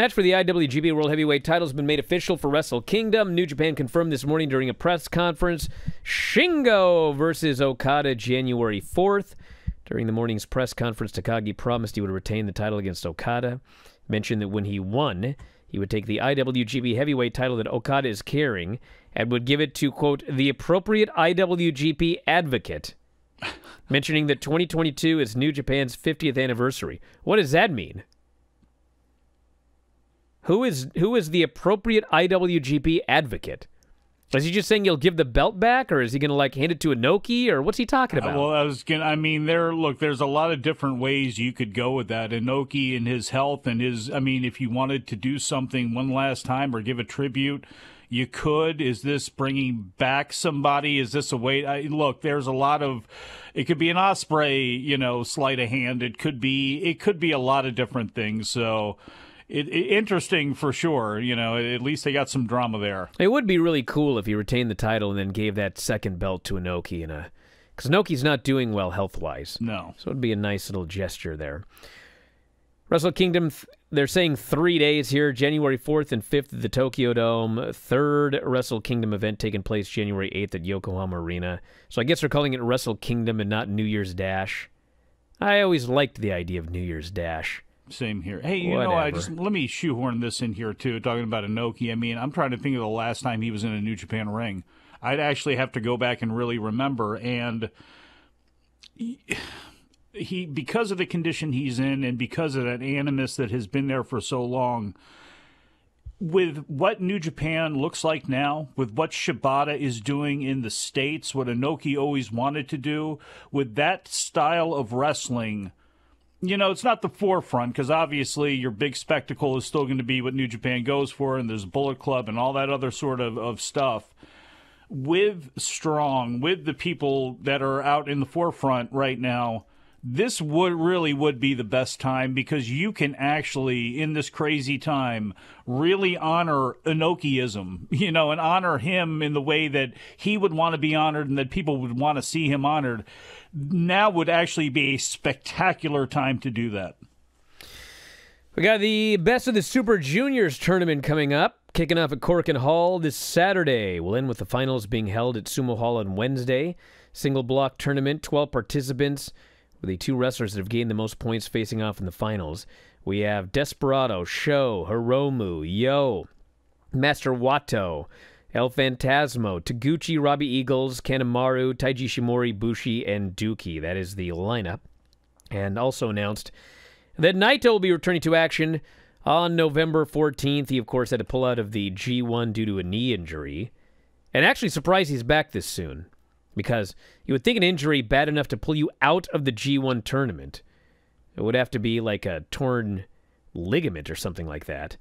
Match for the IWGP World Heavyweight title has been made official for Wrestle Kingdom. New Japan confirmed this morning during a press conference Shingo versus Okada January 4th. During the morning's press conference, Takagi promised he would retain the title against Okada, mentioned that when he won, he would take the IWGP heavyweight title that Okada is carrying and would give it to, quote, the appropriate IWGP advocate, mentioning that 2022 is New Japan's 50th anniversary. What does that mean? Who is who is the appropriate IWGP advocate? Is he just saying he'll give the belt back, or is he going to like hand it to Inoki, or what's he talking uh, about? Uh, well, I was going. I mean, there. Look, there's a lot of different ways you could go with that. Inoki and his health and his. I mean, if you wanted to do something one last time or give a tribute, you could. Is this bringing back somebody? Is this a way? I, look, there's a lot of. It could be an osprey, you know, sleight of hand. It could be. It could be a lot of different things. So it, it, interesting for sure. You know, at least they got some drama there. It would be really cool if he retained the title and then gave that second belt to Anoki in a because Anoki's not doing well health wise. No, so it'd be a nice little gesture there. Wrestle Kingdom, they're saying three days here January 4th and 5th at the Tokyo Dome. Third Wrestle Kingdom event taking place January 8th at Yokohama Arena. So I guess they're calling it Wrestle Kingdom and not New Year's Dash. I always liked the idea of New Year's Dash. Same here. Hey, you Whatever. know, I just let me shoehorn this in here too. Talking about Inoki, I mean, I'm trying to think of the last time he was in a New Japan ring. I'd actually have to go back and really remember. And he, because of the condition he's in, and because of that animus that has been there for so long, with what New Japan looks like now, with what Shibata is doing in the States, what Inoki always wanted to do, with that style of wrestling, you know, it's not the forefront because obviously your big spectacle is still going to be what New Japan goes for, and there's Bullet Club and all that other sort of, of stuff. With Strong, with the people that are out in the forefront right now, this would really would be the best time because you can actually in this crazy time really honor Enochism, you know, and honor him in the way that he would want to be honored and that people would want to see him honored. Now would actually be a spectacular time to do that. We got the best of the Super Juniors tournament coming up, kicking off at Cork and Hall this Saturday. We'll end with the finals being held at Sumo Hall on Wednesday. Single block tournament, 12 participants with the two wrestlers that have gained the most points facing off in the finals. We have Desperado, Show, Hiromu, Yo, Master Wato, El Fantasma, Taguchi, Robbie Eagles, Kanemaru, Taiji Shimori, Bushi, and Dookie. That is the lineup. And also announced that Naito will be returning to action on November 14th. He, of course, had to pull out of the G1 due to a knee injury. And actually surprised he's back this soon. Because you would think an injury bad enough to pull you out of the G1 tournament. It would have to be like a torn ligament or something like that.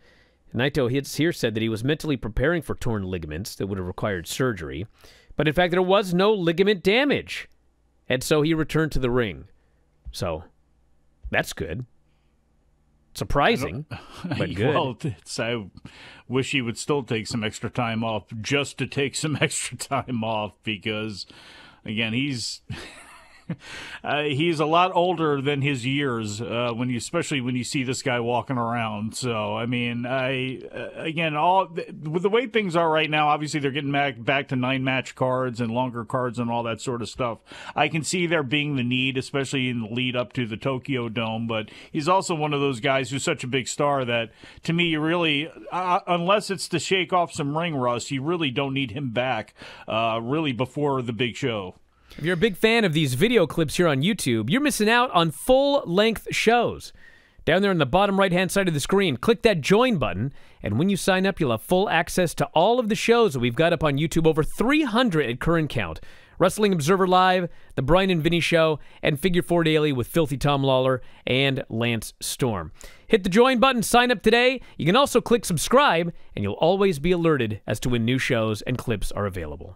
Naito here said that he was mentally preparing for torn ligaments that would have required surgery, but in fact, there was no ligament damage. And so he returned to the ring. So that's good surprising, but good. Well, I wish he would still take some extra time off just to take some extra time off because, again, he's uh, he's a lot older than his years uh, when you, especially when you see this guy walking around. So I mean, I uh, again, all with the way things are right now, obviously they're getting back back to nine match cards and longer cards and all that sort of stuff. I can see there being the need, especially in the lead up to the Tokyo Dome. But he's also one of those guys who's such a big star that to me, you really, uh, unless it's to shake off some ring rust, you really don't need him back uh, really before the big show. If you're a big fan of these video clips here on YouTube, you're missing out on full length shows. Down there on the bottom right hand side of the screen, click that join button. And when you sign up, you'll have full access to all of the shows that we've got up on YouTube, over 300 at current count. Wrestling Observer Live, The Brian and Vinny Show, and Figure Four Daily with Filthy Tom Lawler and Lance Storm. Hit the join button, sign up today. You can also click subscribe, and you'll always be alerted as to when new shows and clips are available.